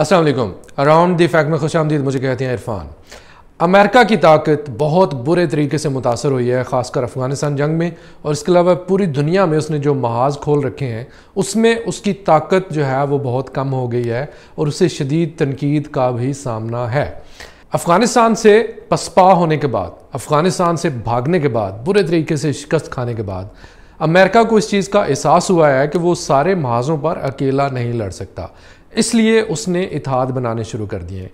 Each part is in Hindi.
असलम अराउंड दी फैक्ट में खुश आमदीद मुझे कहते हैं इरफान अमेरिका की ताकत बहुत बुरे तरीके से मुतासर हुई है ख़ासकर अफगानिस्तान जंग में और इसके अलावा पूरी दुनिया में उसने जो महाज खोल रखे हैं उसमें उसकी ताकत जो है वो बहुत कम हो गई है और उसे शदीद तनकीद का भी सामना है अफ़गानिस्तान से पसपा होने के बाद अफ़गानिस्तान से भागने के बाद बुरे तरीके से शिकस्त खाने के बाद अमेरिका को इस चीज़ का एहसास हुआ है कि वो सारे महाजों पर अकेला नहीं लड़ सकता इसलिए उसने इतिहाद बनाने शुरू कर दिए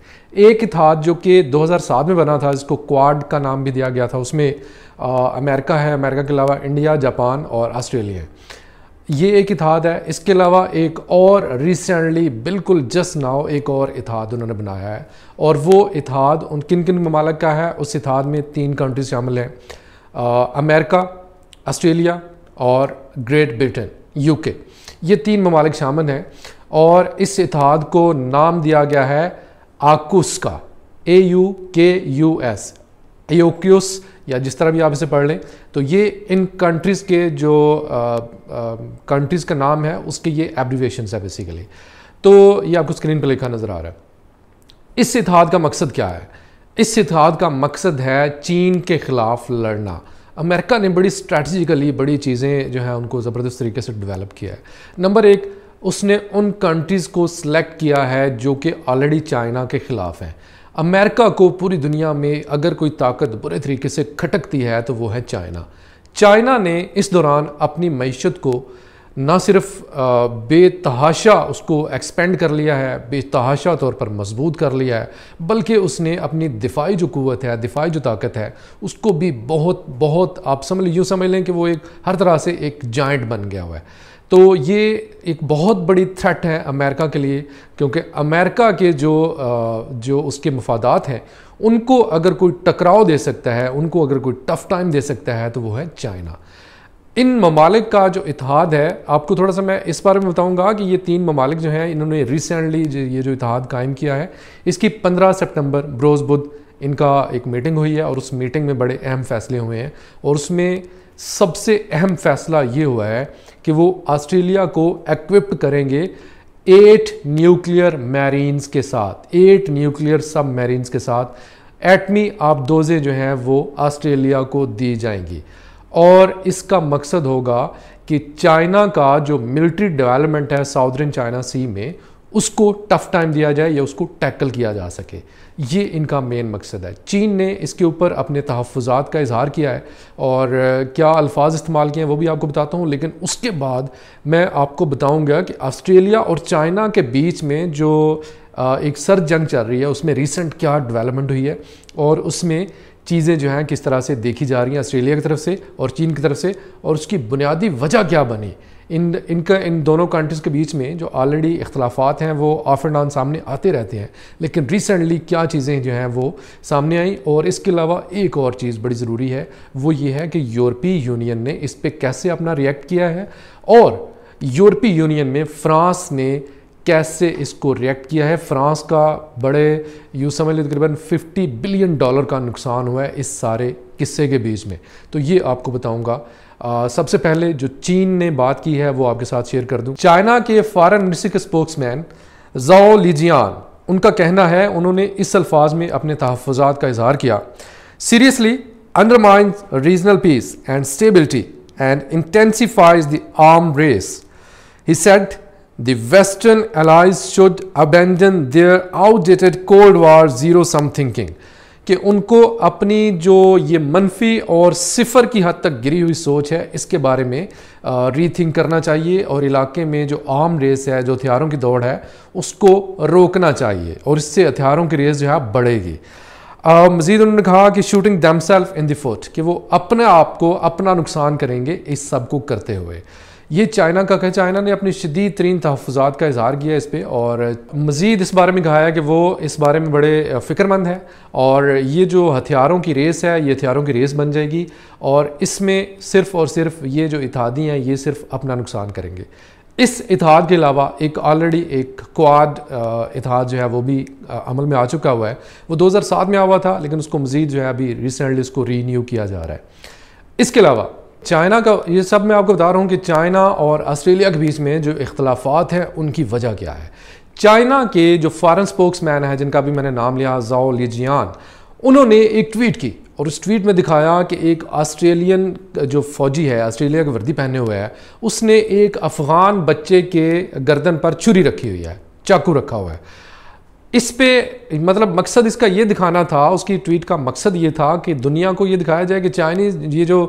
एक इतिहाद जो कि 2007 में बना था जिसको क्वाड का नाम भी दिया गया था उसमें आ, अमेरिका है अमेरिका के अलावा इंडिया जापान और ऑस्ट्रेलिया ये एक इतिहाद है इसके अलावा एक और रिसेंटली बिल्कुल जस्ट नाउ एक और इतिहाद उन्होंने बनाया है और वो इतिहाद उन किन किन ममालक का है उस इतिहाद में तीन कंट्री शामिल हैं अमेरिका ऑस्ट्रेलिया और ग्रेट ब्रिटेन यूके ये तीन ममालिक शामिल हैं और इस इतिहाद को नाम दिया गया है आकुस का A U K U S S या जिस तरह भी आप इसे पढ़ लें तो ये इन कंट्रीज़ के जो कंट्रीज़ का नाम है उसके ये एब्रीवेशन है बेसिकली तो ये आपको स्क्रीन पर लिखा नज़र आ रहा है इस इतिहाद का मकसद क्या है इस इतिहाद का मकसद है चीन के ख़िलाफ़ लड़ना अमेरिका ने बड़ी स्ट्रैटिजिकली बड़ी चीज़ें जो हैं उनको ज़बरदस्त तरीके से डेवलप किया है नंबर एक उसने उन कंट्रीज़ को सिलेक्ट किया है जो कि ऑलरेडी चाइना के ख़िलाफ़ हैं अमेरिका को पूरी दुनिया में अगर कोई ताकत बुरे तरीके से खटकती है तो वो है चाइना चाइना ने इस दौरान अपनी मीशत को ना सिर्फ बेतहाशा उसको एक्सपेंड कर लिया है बेतहाशा तौर पर मजबूत कर लिया है बल्कि उसने अपनी दिफाई जो क़वत है दिफाई जो ताकत है उसको भी बहुत बहुत आप समझ यूँ समझ लें कि वो एक हर तरह से एक जाइंट बन गया हुआ है तो ये एक बहुत बड़ी थ्रेट है अमेरिका के लिए क्योंकि अमेरिका के जो जो उसके मफादात हैं उनको अगर कोई टकराव दे सकता है उनको अगर कोई टफ टाइम दे सकता है तो वो है चाइना इन ममालिक का जो इतिहाद है आपको थोड़ा सा मैं इस बारे में बताऊंगा कि ये तीन ममालिक जो हैं इन्होंने रिसेंटली ये जो इतिहाद कायम किया है इसकी 15 सितंबर बरोज़ बुद्ध इनका एक मीटिंग हुई है और उस मीटिंग में बड़े अहम फैसले हुए हैं और उसमें सबसे अहम फैसला ये हुआ है कि वो ऑस्ट्रेलिया को एक्विप्ड करेंगे एट न्यूक्लियर मैरिन्स के साथ एट न्यूक्लियर सब मैरीन्स के साथ एटमी आबदोजे जो हैं वो ऑस्ट्रेलिया को दी जाएंगी और इसका मकसद होगा कि चाइना का जो मिलिट्री डेवलपमेंट है साउदर्न चाइना सी में उसको टफ टाइम दिया जाए या उसको टैकल किया जा सके ये इनका मेन मकसद है चीन ने इसके ऊपर अपने तहफ़ात का इजहार किया है और क्या अल्फाज इस्तेमाल किए हैं वो भी आपको बताता हूँ लेकिन उसके बाद मैं आपको बताऊँगा कि ऑस्ट्रेलिया और चाइना के बीच में जो एक सर जंग चल रही है उसमें रिसेंट क्या डेवलपमेंट हुई है और उसमें चीज़ें जो हैं किस तरह से देखी जा रही हैं ऑस्ट्रेलिया की तरफ से और चीन की तरफ से और उसकी बुनियादी वजह क्या बनी इन इनका इन दोनों कंट्रीज़ के बीच में जो ऑलरेडी इख्तलाफात हैं वो ऑफ एंड ऑन सामने आते रहते हैं लेकिन रिसेंटली क्या चीज़ें जो हैं वो सामने आई और इसके अलावा एक और चीज़ बड़ी ज़रूरी है वो ये है कि यूरोपीय यूनियन ने इस पर कैसे अपना रिएक्ट किया है और यूरोपीय यूनियन में फ्रांस ने कैसे इसको रिएक्ट किया है फ्रांस का बड़े यू समझ लें तकरीबन 50 बिलियन डॉलर का नुकसान हुआ है इस सारे किस्से के बीच में तो ये आपको बताऊंगा सबसे पहले जो चीन ने बात की है वो आपके साथ शेयर कर दूं चाइना के फॉरेन मिनिस्टर के स्पोक्स मैन लिजियान उनका कहना है उन्होंने इस अल्फाज में अपने तहफात का इजहार किया seriously undermined regional peace and stability and intensifies the arm race he said The Western allies should abandon their outdated Cold War zero-sum thinking. कि उनको अपनी जो ये मनफी और सिफर की हद तक गिरी हुई सोच है इसके बारे में रीथिंक करना चाहिए और इलाके में जो आम रेस है जो हथियारों की दौड़ है उसको रोकना चाहिए और इससे हथियारों की रेस जो है बढ़ेगी मजीद उन्होंने कहा कि shooting them self in the foot कि वो अपने आप को अपना नुकसान करेंगे इस सब को करते हुए ये चाइना का कह चाइना ने अपनी शदीद तरीन तहफ़ात का इजहार किया इस पर और मज़ीद इस बारे में कहा है कि वो इस बारे में बड़े फ़िक्रमंद हैं और ये जो हथियारों की रेस है ये हथियारों की रेस बन जाएगी और इसमें सिर्फ़ और सिर्फ ये जो इतिहादी हैं ये सिर्फ अपना नुकसान करेंगे इस इतिहाद के अलावा एक ऑलरेडी एक क्वाड इतिहाद जो है वो भी अमल में आ चुका हुआ है वो 2007 में आ हुआ था लेकिन उसको मज़ीद जो है अभी रिसेंटली इसको रीन्यू किया जा रहा है इसके अलावा चाइना का ये सब मैं आपको बता रहा हूँ कि चाइना और ऑस्ट्रेलिया के बीच में जो इख्तलाफात हैं उनकी वजह क्या है चाइना के जो फॉरन स्पोक्स मैन है जिनका भी मैंने नाम लिया जाओ लिजियान उन्होंने एक ट्वीट की और उस ट्वीट में दिखाया कि एक ऑस्ट्रेलियन जो फौजी है ऑस्ट्रेलिया की वर्दी पहने हुए है उसने एक अफ़गान बच्चे के गर्दन पर छुरी रखी हुई है चाकू रखा हुआ है इस पे मतलब मकसद इसका ये दिखाना था उसकी ट्वीट का मकसद ये था कि दुनिया को ये दिखाया जाए कि चाइनीज ये जो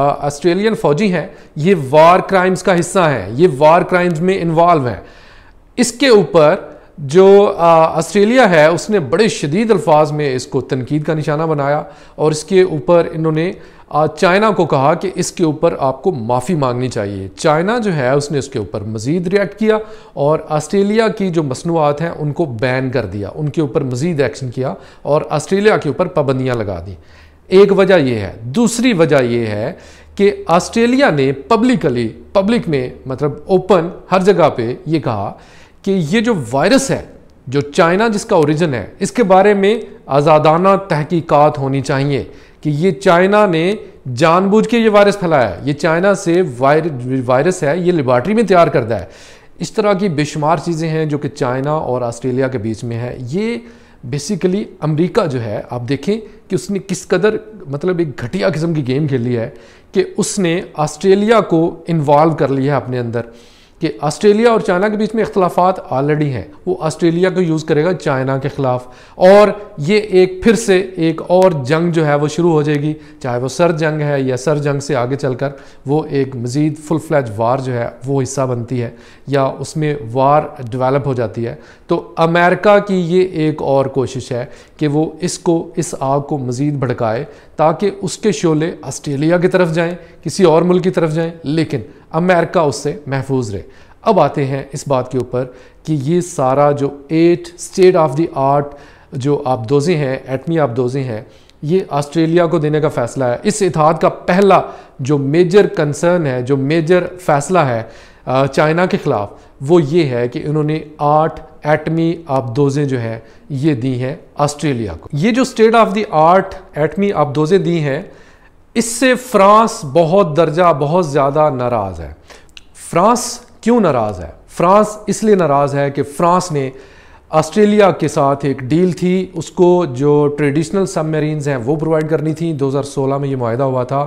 ऑस्ट्रेलियन फौजी हैं ये वार क्राइम्स का हिस्सा हैं ये वार क्राइम्स में इन्वॉल्व हैं इसके ऊपर जो ऑस्ट्रेलिया है उसने बड़े शदीद अल्फाज में इसको तनकीद का निशाना बनाया और इसके ऊपर इन्होंने चाइना को कहा कि इसके ऊपर आपको माफ़ी मांगनी चाहिए चाइना जो है उसने उसके ऊपर मज़ीद रिएक्ट किया और ऑस्ट्रेलिया की जो मसनूआत हैं उनको बैन कर दिया उनके ऊपर मज़ीद एक्शन किया और ऑस्ट्रेलिया के ऊपर पाबंदियाँ लगा दी एक वजह यह है दूसरी वजह यह है कि ऑस्ट्रेलिया ने पब्लिकली पब्लिक में मतलब ओपन हर जगह पे ये कहा कि ये जो वायरस है जो चाइना जिसका ओरिजिन है इसके बारे में आज़ादाना तहकीकात होनी चाहिए कि ये चाइना ने जानबूझ के ये वायरस फैलाया है ये चाइना से वायर वायरस है ये लेबॉर्ट्री में तैयार करता है इस तरह की बेशुमार चीज़ें हैं जो कि चाइना और ऑस्ट्रेलिया के बीच में है ये बेसिकली अमेरिका जो है आप देखें कि उसने किस कदर मतलब एक घटिया किस्म की गेम खेली है कि उसने ऑस्ट्रेलिया को इन्वॉल्व कर लिया है अपने अंदर कि ऑस्ट्रेलिया और चाइना के बीच में इख्तलाफात ऑलरेडी हैं वो ऑस्ट्रेलिया को यूज़ करेगा चाइना के ख़िलाफ़ और ये एक फिर से एक और जंग जो है वो शुरू हो जाएगी चाहे वो सर जंग है या सर जंग से आगे चल कर वो एक मज़ीद फुल फ्लैज वार जो है वो हिस्सा बनती है या उसमें वार डेवलप हो जाती है तो अमेरिका की ये एक और कोशिश है कि वो इसको इस आग को मज़ीद भड़काए ताकि उसके शोले ऑस्ट्रेलिया की तरफ जाएँ किसी और मुल्क की तरफ जाएँ लेकिन अमेरिका उससे महफूज रहे अब आते हैं इस बात के ऊपर कि ये सारा जो eight state of the art जो आबदोज़ें हैं एटमी आबदोज़ें हैं ये ऑस्ट्रेलिया को देने का फ़ैसला है इस इतिहाद का पहला जो मेजर कंसर्न है जो मेजर फ़ैसला है चाइना के ख़िलाफ़ वो ये है कि इन्होंने आठ एटमी आबदोज़ें जो हैं ये दी हैं ऑस्ट्रेलिया को ये जो स्टेट ऑफ द आर्ट एटमी आबदोज़ें दी हैं इससे फ्रांस बहुत दर्जा बहुत ज़्यादा नाराज़ है फ्रांस क्यों नाराज़ है फ्रांस इसलिए नाराज़ है कि फ्रांस ने ऑस्ट्रेलिया के साथ एक डील थी उसको जो ट्रेडिशनल सबमरीन्स हैं वो प्रोवाइड करनी थी 2016 में ये माहा हुआ था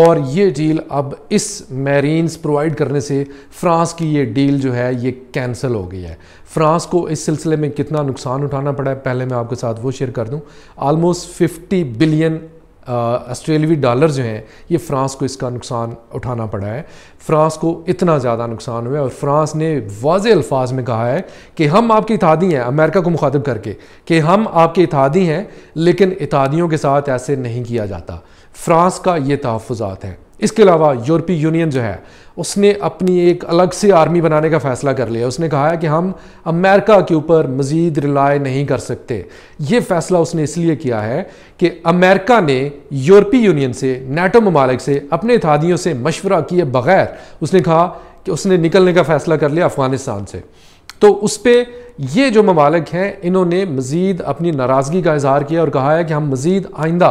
और ये डील अब इस मेरीन्स प्रोवाइड करने से फ्रांस की ये डील जो है ये कैंसिल हो गई है फ्रांस को इस सिलसिले में कितना नुकसान उठाना पड़ा है पहले मैं आपके साथ वो शेयर कर दूं आलमोस्ट 50 बिलियन ऑस्ट्रेलवी डॉलर जो हैं ये फ्रांस को इसका नुकसान उठाना पड़ा है फ्रांस को इतना ज़्यादा नुकसान हुआ है और फ्रांस ने वाज अल्फाज में कहा है कि हम आपके इतिहादी हैं अमेरिका को मुखातब करके कि हम आपके इतिहादी हैं लेकिन इतिहादियों के साथ ऐसे नहीं किया जाता फ्रांस का ये तहफ़ात है इसके अलावा यूरोपीय यूनियन जो है उसने अपनी एक अलग से आर्मी बनाने का फैसला कर लिया उसने कहा है कि हम अमेरिका के ऊपर मज़ीद रिलाय नहीं कर सकते ये फैसला उसने इसलिए किया है कि अमेरिका ने यूरोपीय यूनियन से नेटो ममालिक से अपने इतिहादियों से मशवरा किए बगैर उसने कहा कि उसने निकलने का फैसला कर लिया अफ़गानिस्तान से तो उस पर ये जो ममालिक हैं इन्होंने मज़ीद अपनी नाराज़गी का इजहार किया और कहा है कि हम मज़ीद आइंदा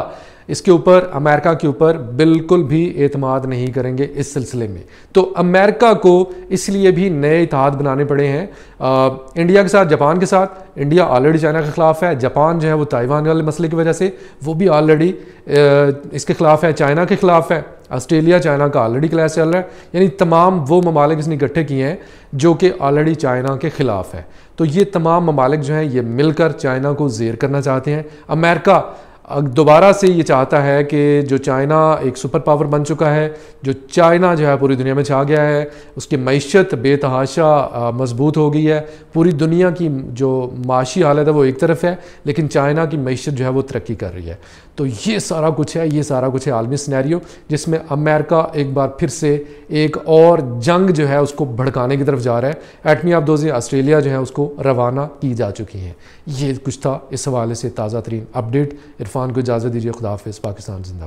इसके ऊपर अमेरिका के ऊपर बिल्कुल भी एतमाद नहीं करेंगे इस सिलसिले में तो अमेरिका को इसलिए भी नए इतिहाद बनाने पड़े हैं आ, इंडिया के साथ जापान के साथ इंडिया ऑलरेडी चाइना के ख़िलाफ़ है जापान जो है वो ताइवान वाले मसले की वजह से वो भी ऑलरेडी इसके ख़िलाफ़ है चाइना के ख़िलाफ़ है ऑस्ट्रेलिया चाइना का ऑलरेडी क्लास चल रहा है यानी तमाम वो ममालिक इसने इकट्ठे किए हैं जो कि ऑलरेडी चाइना के ख़िलाफ़ है तो ये तमाम ममालिक जो हैं ये मिलकर चाइना को जेर करना चाहते हैं अमेरिका दोबारा से ये चाहता है कि जो चाइना एक सुपर पावर बन चुका है जो चाइना जो है पूरी दुनिया में छा गया है उसकी मीशत बेतहाशा मजबूत हो गई है पूरी दुनिया की जो माशी हालत है वो एक तरफ है लेकिन चाइना की मीशत जो है वो तरक्की कर रही है तो ये सारा कुछ है ये सारा कुछ है आलमी स्नैरियो जिसमें अमेरिका एक बार फिर से एक और जंग जो है उसको भड़काने की तरफ जा रहा है एटमी ऑफ दोजी ऑस्ट्रेलिया जो है उसको रवाना की जा चुकी है ये कुछ था इस हवाले से ताज़ा तरीन अपडेट इरफान इरफान को इजाज़त दीजिए खुदा पाकिस्तान जिंदाबाद